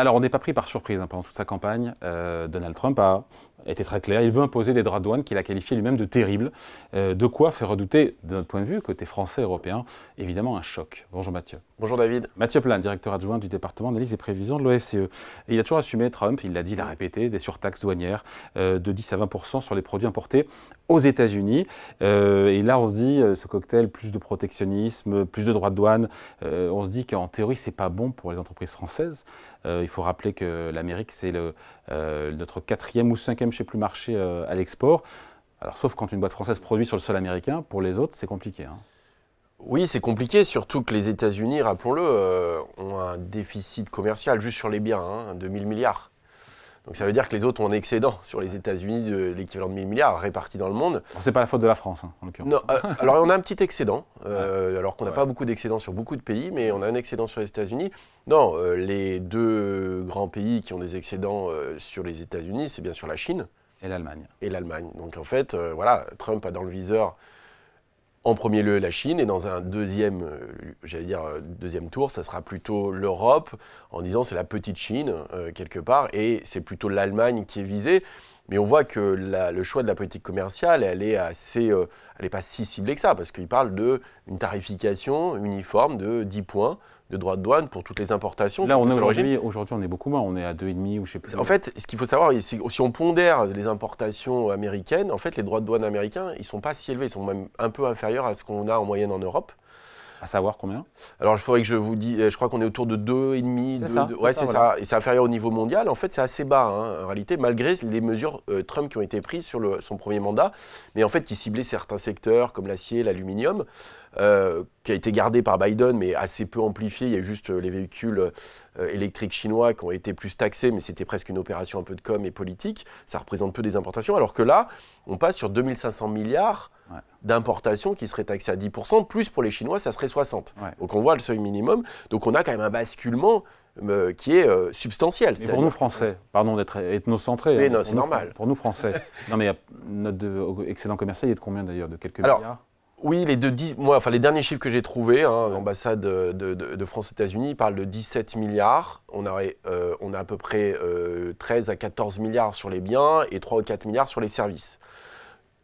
Alors, on n'est pas pris par surprise hein, pendant toute sa campagne. Euh, Donald Trump a était très clair, il veut imposer des droits de douane qu'il a qualifié lui-même de terribles, euh, de quoi fait redouter, de notre point de vue, côté français et européen, évidemment un choc. Bonjour Mathieu. Bonjour David. Mathieu Plan, directeur adjoint du département d'analyse et prévision de l'OFCE. il a toujours assumé, Trump, il l'a dit, il l'a répété, des surtaxes douanières euh, de 10 à 20 sur les produits importés aux États-Unis. Euh, et là, on se dit, ce cocktail, plus de protectionnisme, plus de droits de douane, on se dit qu'en théorie, c'est pas bon pour les entreprises françaises. il faut rappeler que l'Amérique, c'est notre quatrième ou cinquième je plus, marché euh, à l'export. Alors, sauf quand une boîte française produit sur le sol américain, pour les autres, c'est compliqué. Hein. Oui, c'est compliqué, surtout que les États-Unis, rappelons-le, euh, ont un déficit commercial juste sur les biens hein, de 1000 milliards. Donc ça veut dire que les autres ont un excédent sur les États-Unis de l'équivalent de 1000 milliards répartis dans le monde. C'est pas la faute de la France, hein, en l'occurrence. Non, euh, alors on a un petit excédent, euh, alors qu'on n'a pas beaucoup d'excédents sur beaucoup de pays, mais on a un excédent sur les États-Unis. Non, euh, les deux grands pays qui ont des excédents sur les États-Unis, c'est bien sûr la Chine. Et l'Allemagne. Et l'Allemagne. Donc en fait, voilà, Trump a dans le viseur en premier lieu la Chine et dans un deuxième, euh, j'allais dire euh, deuxième tour, ça sera plutôt l'Europe en disant c'est la petite Chine euh, quelque part et c'est plutôt l'Allemagne qui est visée. Mais on voit que le choix de la politique commerciale, elle est assez, euh, elle n'est pas si ciblée que ça, parce qu'il parle d'une tarification uniforme de 10 points de droits de douane pour toutes les importations. Là, on est aujourd'hui, on est beaucoup moins, on est à 2,5 ou je sais plus. En fait, ce qu'il faut savoir, si on pondère les importations américaines, en fait, les droits de douane américains, ils ne sont pas si élevés, ils sont même un peu inférieurs à ce qu'on a en moyenne en Europe. À savoir combien Alors, il faudrait que je vous dise, euh, je crois qu'on est autour de 2,5. C'est ça. Deux, ouais, c'est ça. Et c'est inférieur au niveau mondial. En fait, c'est assez bas, hein, en réalité, malgré les mesures euh, Trump qui ont été prises sur son premier mandat, mais en fait qui ciblaient certains secteurs comme l'acier, l'aluminium. Euh, qui a été gardé par Biden, mais assez peu amplifié. Il y a juste les véhicules électriques chinois qui ont été plus taxés, mais c'était presque une opération un peu de com et politique. Ça représente peu des importations. Alors que là, on passe sur 2500 milliards d'importation qui serait taxée à 10%, plus pour les Chinois, ça serait 60%. Donc on voit le seuil minimum. Donc on a quand même un basculement euh, qui est euh, substantiel. pour nous Français, pardon d'être ethnocentré. Mais hein, non, c'est normal. Pour nous Français. non mais euh, notre excédent commercial, il est de combien d'ailleurs De quelques Alors, milliards oui, les, deux, dix, moi, enfin, les derniers chiffres que j'ai trouvés, hein, l'ambassade de, France aux États-Unis parle de 17 milliards. On, on a à peu près 13 à 14 milliards sur les biens et 3 ou 4 milliards sur les services.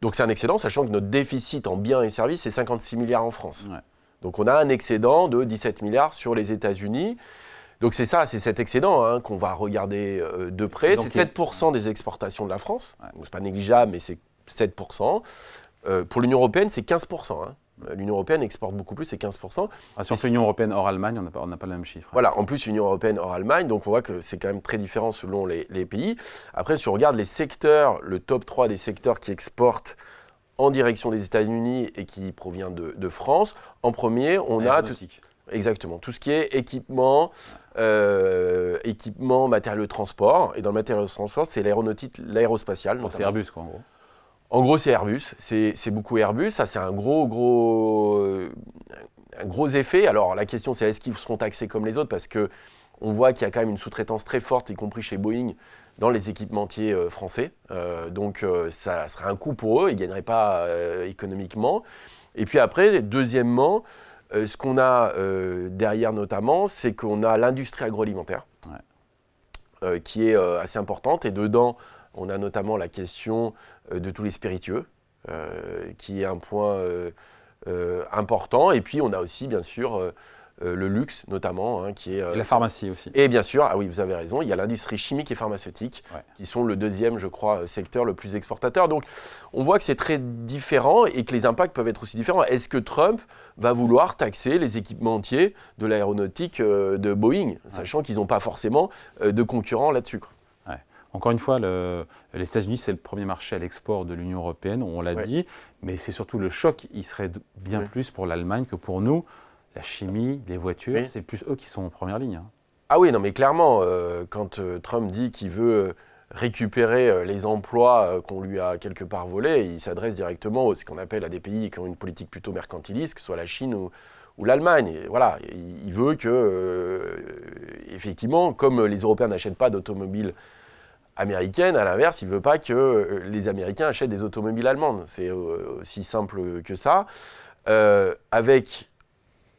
Donc c'est un excédent, sachant que notre déficit en biens et services, c'est 56 milliards en France. Donc on a un excédent de 17 milliards sur les États-Unis. Donc c'est ça, c'est cet excédent hein, qu'on va regarder euh, de près. C'est 7% des exportations de la France. Ce Donc c'est pas négligeable, mais c'est 7%. Euh, pour l'Union européenne, c'est 15%. L'Union européenne exporte beaucoup plus, c'est 15%. Ah, sur l'Union européenne hors Allemagne, on n'a pas, le même chiffre. Hein. Voilà, en plus, l'Union européenne hors Allemagne, donc on voit que c'est quand même très différent selon les, pays. Après, si on regarde les secteurs, le top 3 des secteurs qui exportent en direction des États-Unis et qui provient de, France, en premier, on a. Tout, exactement, tout ce qui est équipement, euh, équipement, matériaux de transport. Et dans le matériel de transport, c'est l'aéronautique, l'aérospatiale. Donc c'est Airbus, quoi, en gros. En gros, c'est Airbus. C'est beaucoup Airbus. Ça, c'est un gros, gros, euh, un gros effet. Alors, la question, c'est est-ce qu'ils seront taxés comme les autres Parce que on voit qu'il y a quand même une sous-traitance très forte, y compris chez Boeing, dans les équipementiers euh, français. Euh, donc, ça serait un coût pour eux. Ils ne gagneraient pas économiquement. Et puis après, deuxièmement, ce qu'on a derrière notamment, c'est qu'on a l'industrie agroalimentaire, qui est assez importante. Et dedans, on a notamment la question euh, de tous les spiritueux, euh, qui est un point euh, important. Et puis, on a aussi, bien sûr, le luxe notamment, hein, qui est... et la pharmacie aussi. Et bien sûr, ah oui, vous avez raison, il y a l'industrie chimique et pharmaceutique, qui sont le deuxième, je crois, secteur le plus exportateur. Donc, on voit que c'est très différent et que les impacts peuvent être aussi différents. Est-ce que Trump va vouloir taxer les équipements entiers de l'aéronautique de Boeing, sachant qu'ils n'ont pas forcément de concurrents là-dessus encore une fois, les États-Unis, c'est le premier marché à l'export de l'Union européenne, on l'a dit, mais c'est surtout le choc, il serait bien plus pour l'Allemagne que pour nous. La chimie, les voitures, c'est plus eux qui sont en première ligne. Hein. Ah oui, non mais clairement, euh, quand euh, Trump dit qu'il veut euh, récupérer les emplois qu'on lui a quelque part volés, il s'adresse directement à ce qu'on appelle à des pays qui ont une politique plutôt mercantiliste, que ce soit la Chine ou, ou l'Allemagne. Voilà, il veut que, effectivement, comme les Européens n'achètent pas d'automobiles américaine, à l'inverse, il ne veut pas que euh, les Américains achètent des automobiles allemandes. C'est aussi simple que ça. Euh, avec,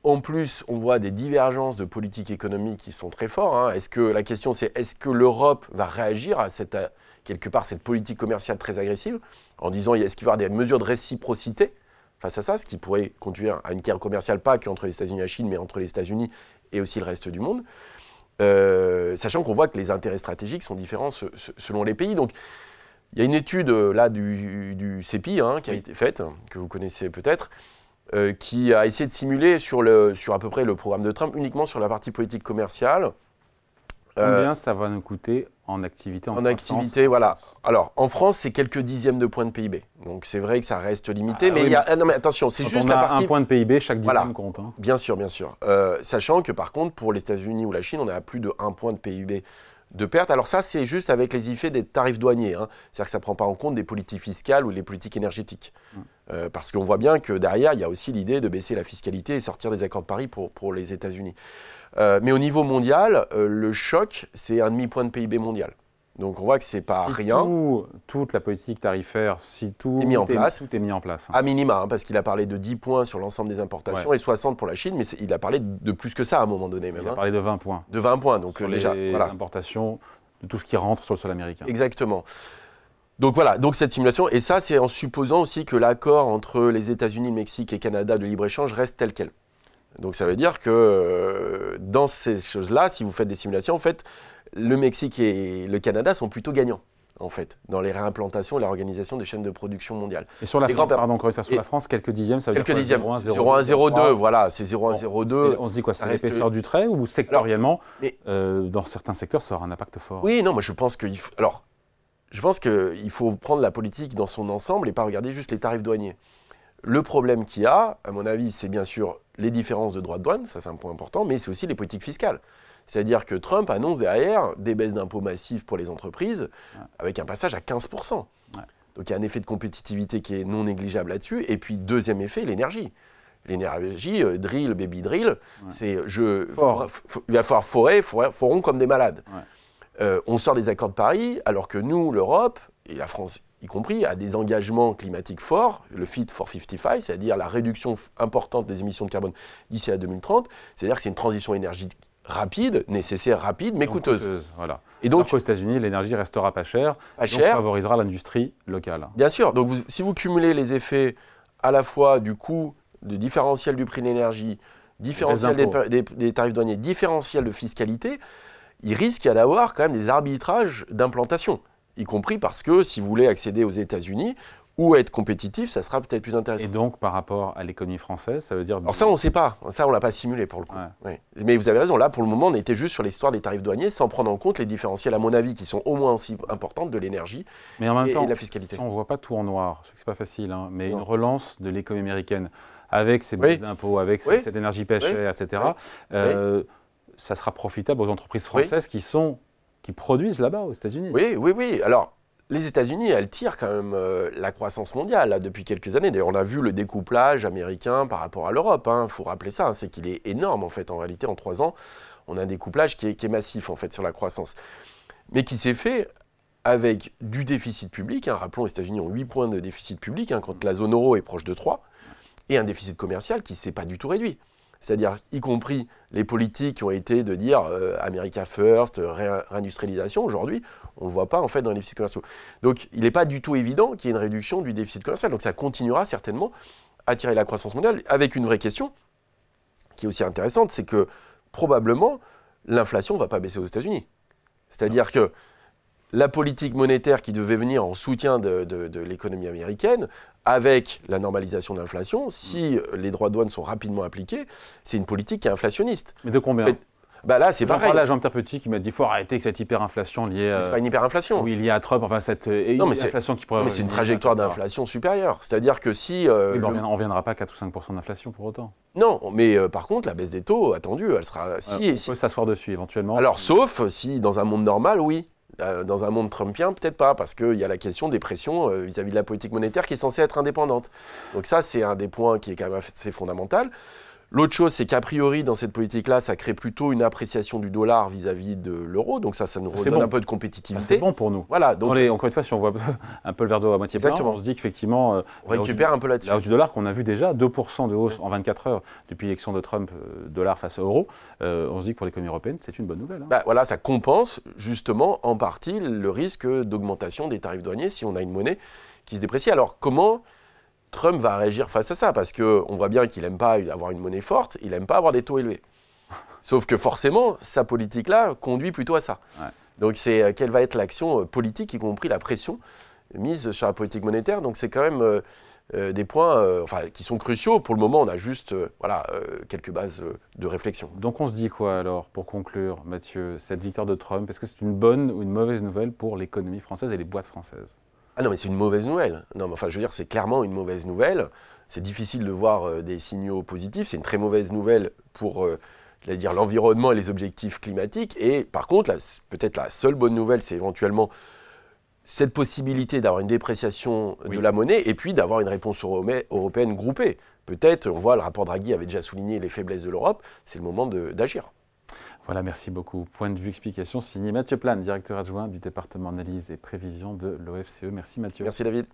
en plus, on voit des divergences de politique économique qui sont très fortes. Hein. Est-ce que la question, c'est est-ce que l'Europe va réagir à cette quelque part cette politique commerciale très agressive en disant est-ce qu'il va y avoir des mesures de réciprocité face à ça, ce qui pourrait conduire à une guerre commerciale pas qu'entre les États-Unis et la Chine, mais entre les États-Unis et aussi le reste du monde. Euh, sachant qu'on voit que les intérêts stratégiques sont différents selon les pays. Donc, il y a une étude euh, là du, du CEPI hein, qui a été faite, que vous connaissez peut-être, euh, qui a essayé de simuler sur à peu près le programme de Trump uniquement sur la partie politique commerciale Combien euh, ça va nous coûter en activité En, en activité, voilà. Alors, en France, c'est quelques dixièmes de points de PIB. Donc, c'est vrai que ça reste limité, ah mais il y a. Ah, non, mais attention, c'est juste on a un point de PIB, chaque dixième compte. Hein. Bien sûr, bien sûr. Euh, sachant que, par contre, pour les États-Unis ou la Chine, on a plus de un point de PIB de Alors ça, c'est juste avec les effets des tarifs douaniers. Hein. C'est-à-dire que ça ne prend pas en compte des politiques fiscales ou les politiques énergétiques. Mm. Euh, parce qu'on voit bien que derrière, il y a aussi l'idée de baisser la fiscalité et sortir des accords de Paris pour, les États-Unis. Euh, mais au niveau mondial, euh, le choc, c'est un demi-point de PIB mondial. Donc on voit que c'est pas rien. Tout, toute la politique tarifaire, si tout est mis en place, mis en place. Hein. À minima, hein, parce qu'il a parlé de 10 points sur l'ensemble des importations et 60 pour la Chine, mais il a parlé de plus que ça à un moment donné même. Il a hein. parlé de 20 points. De 20 points, donc déjà. Les importations de tout ce qui rentre sur le sol américain. Exactement. Donc voilà, donc cette simulation, et ça c'est en supposant aussi que l'accord entre les États-Unis, Mexique et Canada de libre-échange reste tel quel. Donc ça veut dire que euh, dans ces choses-là, si vous faites des simulations, en fait, le Mexique et le Canada sont plutôt gagnants en fait, dans les réimplantations et la des chaînes de production mondiales. Et sur la France, pardon, encore une sur la France, quelques dixièmes, ça veut quelques dire 0,102, voilà, c'est 0,2. On se dit quoi, c'est l'épaisseur du trait ou sectoriellement, euh, dans certains secteurs, ça aura un impact fort Oui, non, moi je pense qu'il faut... Alors, je pense qu'il faut prendre la politique dans son ensemble et pas regarder juste les tarifs douaniers. Le problème qu'il y a, à mon avis, c'est bien sûr les différences de droits de douane, ça c'est un point important, mais c'est aussi les politiques fiscales. C'est-à-dire que Trump annonce derrière des baisses d'impôts massives pour les entreprises, avec un passage à 15%. Donc il y a un effet de compétitivité qui est non négligeable là-dessus. Et puis deuxième effet, l'énergie. L'énergie, euh, drill, baby drill, c'est je, il va falloir forer, forer, comme des malades. Euh, on sort des accords de Paris, alors que nous, l'Europe, et la France y compris à des engagements climatiques forts, le Fit for 55, c'est-à-dire la réduction importante des émissions de carbone d'ici à 2030, c'est-à-dire que c'est une transition énergétique rapide, nécessaire, rapide, mais coûteuse. voilà. Et donc, aux États-Unis, l'énergie restera pas chère, donc favorisera l'industrie locale. Bien sûr. Donc, si vous cumulez les effets à la fois du coût, du différentiel du prix de l'énergie, différentiel des, des, tarifs douaniers, différentiel de fiscalité, il risque d'avoir quand même des arbitrages d'implantation y compris parce que si vous voulez accéder aux États-Unis, ou être compétitif, ça sera peut-être plus intéressant. Et donc, par rapport à l'économie française, ça veut dire... Alors ça, on ne sait pas. Ça, on ne l'a pas simulé pour le coup. Mais vous avez raison. Là, pour le moment, on était juste sur l'histoire des tarifs douaniers sans prendre en compte les différentiels, à mon avis, qui sont au moins aussi importants de l'énergie et, de la fiscalité. on ne voit pas tout en noir. Je sais que ce n'est pas facile, hein, mais une relance de l'économie américaine avec ses baisses d'impôts, avec cette énergie pêchée, etc., euh, ça sera profitable aux entreprises françaises qui sont qui produisent là-bas, aux États-Unis. Oui, oui, oui. Alors, les États-Unis, elles tirent quand même euh, la croissance mondiale depuis quelques années. D'ailleurs, on a vu le découplage américain par rapport à l'Europe. Il hein. faut rappeler ça, hein. c'est qu'il est énorme en fait. En réalité, en trois ans, on a un découplage qui est, massif en fait sur la croissance, mais qui s'est fait avec du déficit public. Hein. Rappelons, les États-Unis ont 8 points de déficit public quand la zone euro est proche de 3, et un déficit commercial qui ne s'est pas du tout réduit c'est-à-dire y compris les politiques qui ont été de dire euh, America First, réindustrialisation, aujourd'hui, on ne voit pas en fait dans les déficits commerciaux. Donc il n'est pas du tout évident qu'il y ait une réduction du déficit commercial, donc ça continuera certainement à tirer la croissance mondiale, avec une vraie question qui est aussi intéressante, c'est que probablement l'inflation ne va pas baisser aux États-Unis. C'est-à-dire que la politique monétaire qui devait venir en soutien de, l'économie américaine, avec la normalisation de l'inflation, si les droits de douane sont rapidement appliqués, c'est une politique qui est inflationniste. Mais de combien bah là, c'est J'en pareil. à Jean-Pierre Petit qui m'a dit faut arrêter avec cette hyperinflation liée à. c'est euh, pas une hyperinflation. Oui, liée à Trump, enfin cette euh, inflation qui pourrait. mais c'est une trajectoire d'inflation supérieure. C'est-à-dire que si. Euh, on ne reviendra pas à 4 ou 5 d'inflation pour autant. Non, mais par contre, la baisse des taux, attendue, elle sera. Si, Euh, on peut s'asseoir dessus éventuellement. Alors, sauf si, dans un monde normal, oui. Euh, dans un monde trumpien, peut-être pas, parce qu'il y a la question des pressions euh, vis-à-vis de la politique monétaire qui est censée être indépendante. Donc ça, c'est un des points qui est quand même assez fondamental. L'autre chose, c'est qu'a priori, dans cette politique-là, ça crée plutôt une appréciation du dollar vis-à-vis de l'euro. Donc ça, ça nous redonne un peu de compétitivité. c'est bon pour nous. Voilà. Donc encore une fois, si on voit un peu le verre d'eau à moitié blanc, on se dit qu'effectivement, euh, on récupère un peu là-dessus. La hausse du dollar qu'on a vu déjà, 2% de hausse en 24 heures depuis l'élection de Trump, euh, dollar face à euro, euh, on se dit que pour l'économie européenne, c'est une bonne nouvelle. Hein. Bah, voilà, ça compense justement en partie le risque d'augmentation des tarifs douaniers si on a une monnaie qui se déprécie. Alors comment Trump va réagir face à ça parce que qu'on voit bien qu'il n'aime pas avoir une monnaie forte, il n'aime pas avoir des taux élevés. Sauf que forcément, sa politique-là conduit plutôt à ça. Donc c'est euh, quelle va être l'action euh, politique, y compris la pression mise sur la politique monétaire. Donc c'est quand même euh, des points qui sont cruciaux. Pour le moment, on a juste voilà, quelques bases de réflexion. Donc on se dit quoi alors, pour conclure, Mathieu, cette victoire de Trump, est-ce que c'est une bonne ou une mauvaise nouvelle pour l'économie française et les boîtes françaises ah non, mais c'est une mauvaise nouvelle. Non, mais enfin, je veux dire, c'est clairement une mauvaise nouvelle. C'est difficile de voir euh, des signaux positifs. C'est une très mauvaise nouvelle pour euh, dire l'environnement et les objectifs climatiques. Et par contre, peut-être la seule bonne nouvelle, c'est éventuellement cette possibilité d'avoir une dépréciation de la monnaie et puis d'avoir une réponse européenne groupée. Peut-être, on voit, le rapport Draghi avait déjà souligné les faiblesses de l'Europe, c'est le moment d'agir. Voilà, merci beaucoup. Point de vue explication signé Mathieu Plan, directeur adjoint du département analyse et prévision de l'OFCE. Merci Mathieu. Merci David.